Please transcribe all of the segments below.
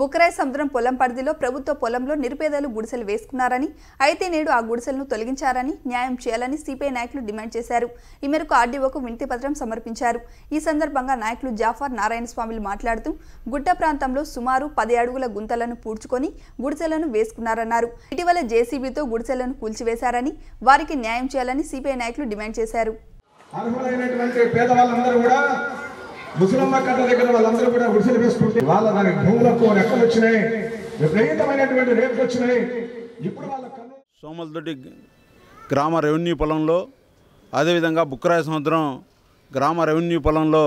బుకరాయ సముద్రం పొలం పరిధిలో ప్రభుత్వ పొలంలో నిరుపేదలు గుడిసెలు వేసుకున్నారని అయితే నేడు ఆ గుడిసెలను తొలగించారని న్యాయం చేయాలని సిపిఐ నాయకులు డిమాండ్ చేశారు ఈ మేరకు ఆర్డీఓకు వినతి పత్రం సమర్పించారు ఈ సందర్భంగా నాయకులు జాఫర్ నారాయణ స్వామిలు మాట్లాడుతూ గుట్ట ప్రాంతంలో సుమారు పది అడుగుల గుంతలను పూడ్చుకొని గుడిసెలను వేసుకున్నారన్నారు ఇటీవల జేసీబీతో గుడిసెలను కూల్చివేశారని వారికి న్యాయం చేయాలని సిపిఐ నాయకులు డిమాండ్ చేశారు అర్హులైనటువంటి పేదవాళ్ళందరూ కూడా ముసలమ్మ కథ దగ్గర వాళ్ళందరూ కూడా గుడిసెలు వేసుకుంటే వాళ్ళ దాని భూములకు రెక్కలు వచ్చినాయి విపరీతమైనటువంటి రేట్లు వచ్చినాయి ఇప్పుడు వాళ్ళ సోమలదొడ్డి గ్రామ రెవెన్యూ పొలంలో అదేవిధంగా బుక్కరాయ సముద్రం గ్రామ రెవెన్యూ పొలంలో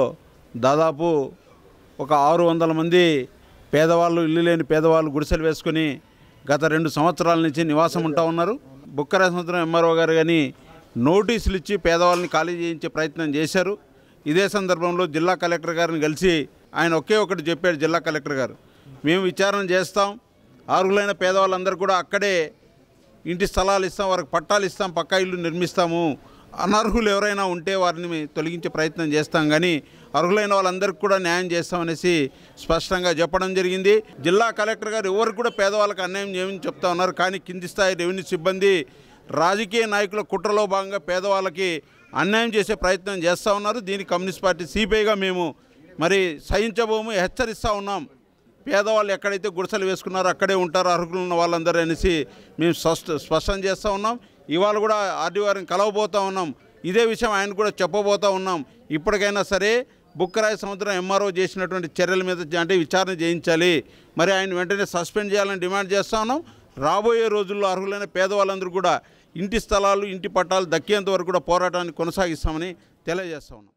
దాదాపు ఒక ఆరు వందల మంది పేదవాళ్ళు ఇల్లు లేని పేదవాళ్ళు గుడిసెలు వేసుకుని గత రెండు సంవత్సరాల నుంచి నివాసం ఉంటా ఉన్నారు బుక్కరాయ సముద్రం ఎంఆర్ఓ గారు కానీ నోటీసులు ఇచ్చి పేదవాళ్ళని ఖాళీ చేయించే ప్రయత్నం చేశారు ఇదే సందర్భంలో జిల్లా కలెక్టర్ గారిని కలిసి ఆయన ఒకే ఒకటి చెప్పాడు జిల్లా కలెక్టర్ గారు మేము విచారణ చేస్తాం అర్హులైన పేదవాళ్ళందరూ కూడా అక్కడే ఇంటి స్థలాలు ఇస్తాం వారికి పట్టాలు ఇస్తాం పక్కా ఇల్లు నిర్మిస్తాము అనర్హులు ఎవరైనా ఉంటే వారిని తొలగించే ప్రయత్నం చేస్తాం కానీ అర్హులైన వాళ్ళందరికీ కూడా న్యాయం చేస్తామనేసి స్పష్టంగా చెప్పడం జరిగింది జిల్లా కలెక్టర్ గారు ఎవరు కూడా పేదవాళ్ళకి అన్యాయం చేయమని చెప్తా ఉన్నారు కానీ కింది స్థాయి రెవెన్యూ సిబ్బంది రాజకీయ నాయకుల కుట్రలో భాగంగా పేదవాళ్ళకి అన్యాయం చేసే ప్రయత్నం చేస్తూ ఉన్నారు దీనికి కమ్యూనిస్ట్ పార్టీ సిపిఐగా మేము మరి సహించబోము హెచ్చరిస్తూ ఉన్నాం పేదవాళ్ళు ఎక్కడైతే గుడిసెలు వేసుకున్నారో అక్కడే ఉంటారు అర్హులు ఉన్న వాళ్ళందరూ అనేసి మేము స్పష్ట స్పష్టం చేస్తూ ఉన్నాం ఇవాళ కూడా ఆదివారం కలవబోతూ ఉన్నాం ఇదే విషయం ఆయన కూడా చెప్పబోతూ ఉన్నాం ఇప్పటికైనా సరే బుక్కరాయ సముద్రం ఎంఆర్ఓ చేసినటువంటి చర్యల మీద అంటే విచారణ చేయించాలి మరి ఆయన వెంటనే సస్పెండ్ చేయాలని డిమాండ్ చేస్తా ఉన్నాం రాబోయే రోజుల్లో అర్హులైన పేదవాళ్ళందరూ కూడా ఇంటి స్థలాలు ఇంటి పట్టాలు దక్కేంత వరకు కూడా పోరాటాన్ని కొనసాగిస్తామని తెలియజేస్తా ఉన్నాం